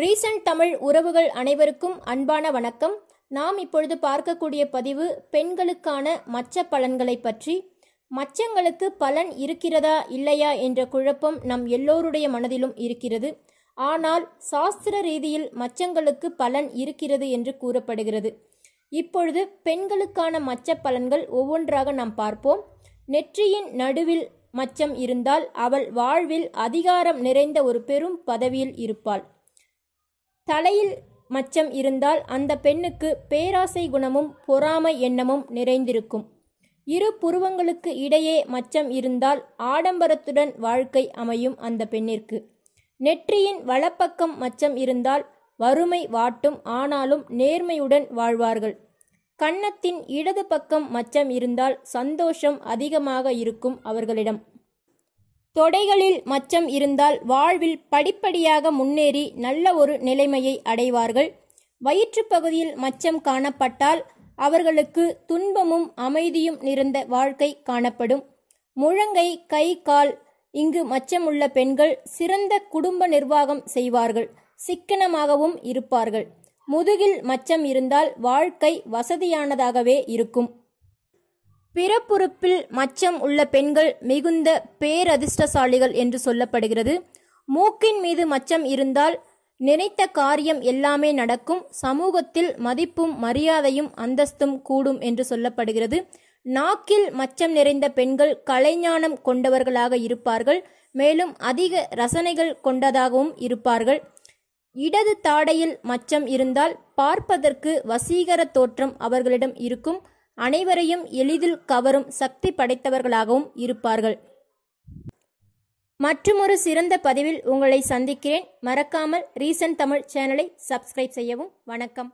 recent Tamil உறவுகள் அனைவருக்கும் அன்பான வணக்கம் நாம் இப்பொழுது பார்க்கக்கூடிய பதிவு பெண்களுக்கான மச்ச பலன்களை பற்றி மச்சங்களுக்கு பலன் இருக்கிறதா இல்லையா என்ற குழப்பம் நம் எல்லோருடைய மனதிலும் இருக்கிறது ஆனால் சாஸ்திர ரீதியில் மச்சங்களுக்கு பலன் இருக்கிறது என்று கூறப்படுகிறது இப்பொழுது பெண்களுக்கான மச்ச பலன்கள் ஒவ்வொன்றாக நாம் பார்ப்போம் நெற்றியின் நடுவில் மச்சம் இருந்தால் அவள் வாழ்வில் அதிகாரம் நிறைந்த ஒரு பெரும் பதவியில் இருப்பாள் தலையில் மச்சம் இருந்தால் அந்த பெண்ணுக்கு பேராசை குணமும் பொறாமை எண்ணமும் நிறைந்திருக்கும் இரு புருவங்களுக்கு இடையே மச்சம் இருந்தால் ஆடம்பரத்துடன் வாழ்க்கை அமையும் அந்த பெண்ணிற்கு நெற்றியின் வலப்பக்கம் மச்சம் இருந்தால் வறுமை வாட்டும் ஆனாலும் நேர்மையுடன் வாழ்வார்கள் கன்னத்தின் இடது பக்கம் மச்சம் இருந்தால் சந்தோஷம் அதிகமாக இருக்கும் அவர்களிடம் தொடைகளில் மச்சம் இருந்தால் வாழ்வில் படிப்படியாக முன்னேறி நல்ல ஒரு நிலைமையை அடைவார்கள் வயிற்று பகுதியில் மச்சம் காணப்பட்டால் அவர்களுக்கு துன்பமும் அமைதியும் நிறைந்த வாழ்க்கை காணப்படும் முழங்கை கை கால் இங்கு மச்சமுள்ள பெண்கள் சிறந்த குடும்ப நிர்வாகம் செய்வார்கள் சிக்கனமாகவும் இருப்பார்கள் முதுகில் மச்சம் இருந்தால் வாழ்க்கை வசதியானதாகவே இருக்கும் பிறப்புறுப்பில் மச்சம் உள்ள பெண்கள் மிகுந்த பேரதிர்ஷ்டசாலிகள் என்று சொல்லப்படுகிறது மூக்கின் மீது மச்சம் இருந்தால் நினைத்த காரியம் எல்லாமே நடக்கும் சமூகத்தில் மதிப்பும் மரியாதையும் அந்தஸ்தும் கூடும் என்று சொல்லப்படுகிறது நாக்கில் மச்சம் நிறைந்த பெண்கள் கலைஞானம் கொண்டவர்களாக இருப்பார்கள் மேலும் அதிக ரசனைகள் கொண்டதாகவும் இருப்பார்கள் இடது தாடையில் மச்சம் இருந்தால் பார்ப்பதற்கு வசீகர தோற்றம் அவர்களிடம் இருக்கும் அனைவரையும் எளிதில் கவரும் சக்தி படைத்தவர்களாகவும் இருப்பார்கள் மற்றுமொரு சிறந்த பதிவில் உங்களை சந்திக்கிறேன் மறக்காமல் ரீசன் தமிழ் சேனலை சப்ஸ்கிரைப் செய்யவும் வணக்கம்